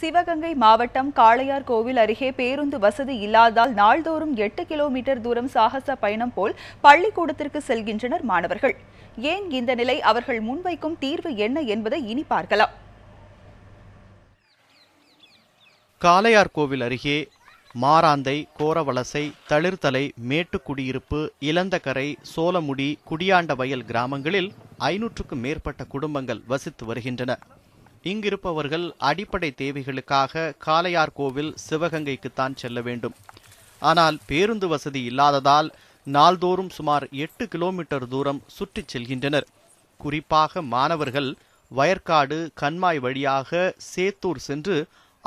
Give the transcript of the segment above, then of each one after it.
சிவகங்கை மாவட்டம் காளையார் கோவில் அருகே பேருந்து வசதி இல்லாதால் நாள்தோறும் எட்டு கிலோமீட்டர் தூரம் சாகச பயணம் போல் பள்ளிக்கூடத்திற்கு செல்கின்றனர் மாணவர்கள் ஏன் இந்த நிலை அவர்கள் முன்வைக்கும் தீர்வு என்ன என்பதை இனி பார்க்கலாம் காளையார் கோவில் அருகே மாராந்தை கோரவலசை தளிர்தலை மேட்டுக்குடியிருப்பு இலந்தகரை சோலமுடி குடியாண்ட வயல் கிராமங்களில் ஐநூற்றுக்கும் மேற்பட்ட குடும்பங்கள் வசித்து வருகின்றன இங்கிருப்பவர்கள் அடிப்படை தேவைகளுக்காக காளையார் கோவில் சிவகங்கைக்குத்தான் செல்ல வேண்டும் ஆனால் பேருந்து வசதி இல்லாததால் நாள்தோறும் சுமார் எட்டு கிலோமீட்டர் தூரம் சுற்றிச் செல்கின்றனர் குறிப்பாக மாணவர்கள் வயற்காடு கண்மாய் வழியாக சேத்தூர் சென்று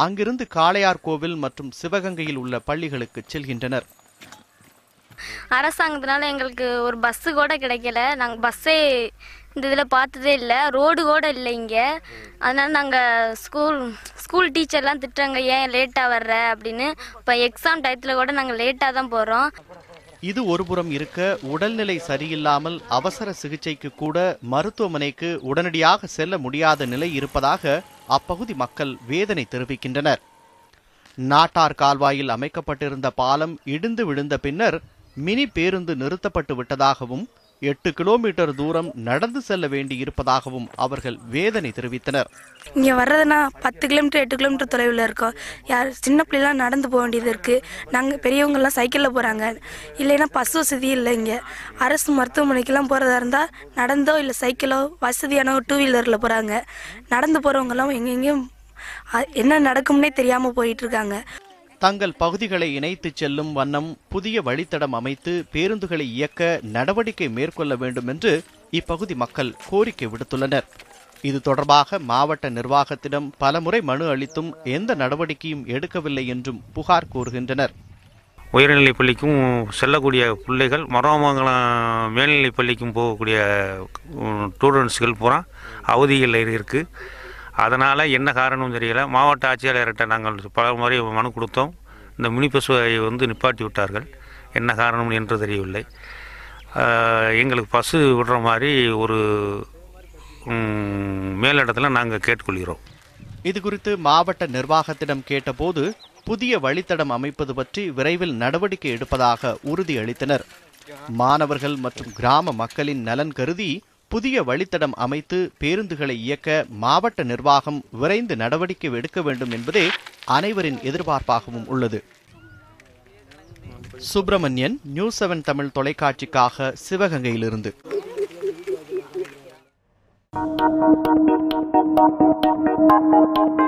அங்கிருந்து காளையார் கோவில் மற்றும் சிவகங்கையில் உள்ள பள்ளிகளுக்கு செல்கின்றனர் அரசாங்கத்தினால எங்களுக்கு ஒரு பஸ்ஸு கூட கிடைக்கல நாங்கள் பஸ்ஸே இந்த இதில் பார்த்ததே இல்லை ரோடு கூட இல்லை இங்கே அதனால் நாங்கள் ஸ்கூல் ஸ்கூல் டீச்சர்லாம் திட்டுறாங்க ஏன் லேட்டாக வர்ற அப்படின்னு இப்போ எக்ஸாம் டயத்தில் கூட நாங்கள் லேட்டாக தான் போகிறோம் இது ஒருபுறம் இருக்க உடல்நிலை சரியில்லாமல் அவசர சிகிச்சைக்கு கூட மருத்துவமனைக்கு உடனடியாக செல்ல முடியாத நிலை இருப்பதாக அப்பகுதி மக்கள் வேதனை தெரிவிக்கின்றனர் நாட்டார் கால்வாயில் அமைக்கப்பட்டிருந்த பாலம் இடிந்து விழுந்த பின்னர் மினி பேருந்து நிறுத்தப்பட்டு விட்டதாகவும் எட்டு கிலோமீட்டர் தூரம் நடந்து செல்ல வேண்டி இருப்பதாகவும் அவர்கள் வேதனை தெரிவித்தனர் இங்கே வர்றதுனா பத்து கிலோமீட்டர் எட்டு கிலோமீட்டர் தொலைவில் இருக்கோம் யார் சின்ன பிள்ளைலாம் நடந்து போக வேண்டியது இருக்குது நாங்கள் பெரியவங்கெல்லாம் சைக்கிளில் போகிறாங்க இல்லைன்னா பஸ் வசதி இல்லை இங்கே அரசு மருத்துவமனைக்கெல்லாம் போகிறதா இருந்தால் நடந்தோ இல்லை சைக்கிளோ வசதியான டூ வீலர்ல போகிறாங்க நடந்து எல்லாம் எங்கெங்கேயும் என்ன நடக்கும்னே தெரியாமல் இருக்காங்க தங்கள் பகுதிகளை இணைத்துச் செல்லும் வண்ணம் புதிய வழித்தடம் அமைத்து பேருந்துகளை இயக்க நடவடிக்கை மேற்கொள்ள வேண்டும் என்று இப்பகுதி மக்கள் கோரிக்கை விடுத்துள்ளனர் இது தொடர்பாக மாவட்ட நிர்வாகத்திடம் பலமுறை மனு அளித்தும் எந்த நடவடிக்கையும் எடுக்கவில்லை என்றும் புகார் கூறுகின்றனர் உயர்நிலைப் பள்ளிக்கும் செல்லக்கூடிய பிள்ளைகள் மரமங்கலம் மேல்நிலைப் பள்ளிக்கும் போகக்கூடிய ஸ்டூடெண்ட்ஸுகள் பூரா அவதிகள் இருக்குது அதனால் என்ன காரணம் தெரியல மாவட்ட ஆட்சியாளர்கிட்ட நாங்கள் பல முறை மனு கொடுத்தோம் இந்த முனிப்பசுவை வந்து நிப்பாட்டி விட்டார்கள் என்ன காரணம் என்று தெரியவில்லை எங்களுக்கு பசு விடுற மாதிரி ஒரு மேலிடத்தில் நாங்கள் கேட்டுக்கொள்கிறோம் இது குறித்து மாவட்ட நிர்வாகத்திடம் கேட்டபோது புதிய வழித்தடம் அமைப்பது பற்றி விரைவில் நடவடிக்கை எடுப்பதாக உறுதியளித்தனர் மாணவர்கள் மற்றும் கிராம மக்களின் நலன் கருதி புதிய வழித்தடம் அமைத்து பேருந்துகளை இயக்க மாவட்ட நிர்வாகம் விரைந்து நடவடிக்கை எடுக்க வேண்டும் என்பதே அனைவரின் எதிர்பார்ப்பாகவும் உள்ளது சுப்பிரமணியன் நியூஸ் செவன் தமிழ் தொலைக்காட்சிக்காக சிவகங்கையிலிருந்து Thank you.